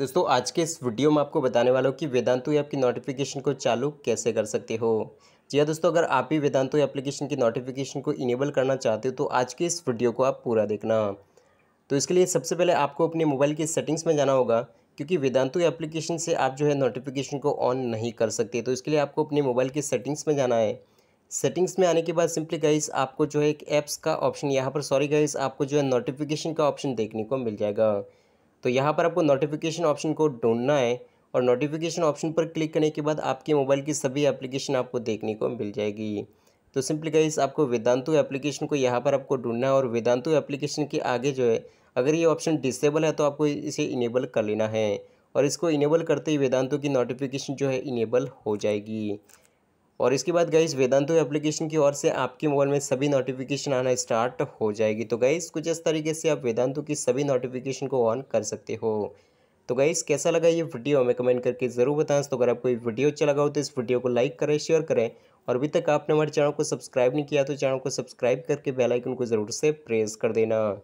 दोस्तों आज के इस वीडियो में आपको बताने वाला हूँ कि वेदांतु ऐप की नोटिफिकेशन को चालू कैसे कर सकते हो जी हाँ दोस्तों अगर आप भी वेदांतु एप्लीकेशन की नोटिफिकेशन को इनेबल करना चाहते हो तो आज के इस वीडियो को आप पूरा देखना तो इसके लिए सबसे पहले आपको अपने मोबाइल की सेटिंग्स में जाना होगा क्योंकि वेदांतु एप्लीकेशन से आप जो है नोटिफिकेशन को ऑन नहीं कर सकते तो इसके लिए आपको अपने मोबाइल की सेटिंग्स में जाना है सेटिंग्स में आने के बाद सिंपली गाइस आपको जो है एक ऐप्स का ऑप्शन यहाँ पर सॉरी गाइस आपको जो है नोटिफिकेशन का ऑप्शन देखने को मिल जाएगा तो यहाँ पर आपको नोटिफिकेशन ऑप्शन को ढूंढना है और नोटिफिकेशन ऑप्शन पर क्लिक करने के बाद आपके मोबाइल की सभी एप्लीकेशन आपको देखने को मिल जाएगी तो सिंपली गाइस आपको वेदांतु एप्लीकेशन को यहाँ पर आपको ढूंढना है और वेदांतु एप्लीकेशन के आगे जो है अगर ये ऑप्शन डिसेबल है तो आपको इसे इनेबल कर लेना है और इसको इनेबल करते ही वेदांतु की नोटिफिकेशन जो है इनेबल हो जाएगी और इसके बाद गाइज वेदांतो एप्लीकेशन की ओर से आपके मोबाइल में सभी नोटिफिकेशन आना स्टार्ट हो जाएगी तो गाइज कुछ इस तरीके से आप वेदांतो की सभी नोटिफिकेशन को ऑन कर सकते हो तो गाइस कैसा लगा ये वीडियो हमें कमेंट करके ज़रूर बताएं तो अगर आपको ये वीडियो अच्छा लगा हो तो इस वीडियो को लाइक करें शेयर करें और अभी तक आपने हमारे चैनल को सब्सक्राइब नहीं किया तो चैनल को सब्सक्राइब करके बेल आइकन को ज़रूर से प्रेस कर देना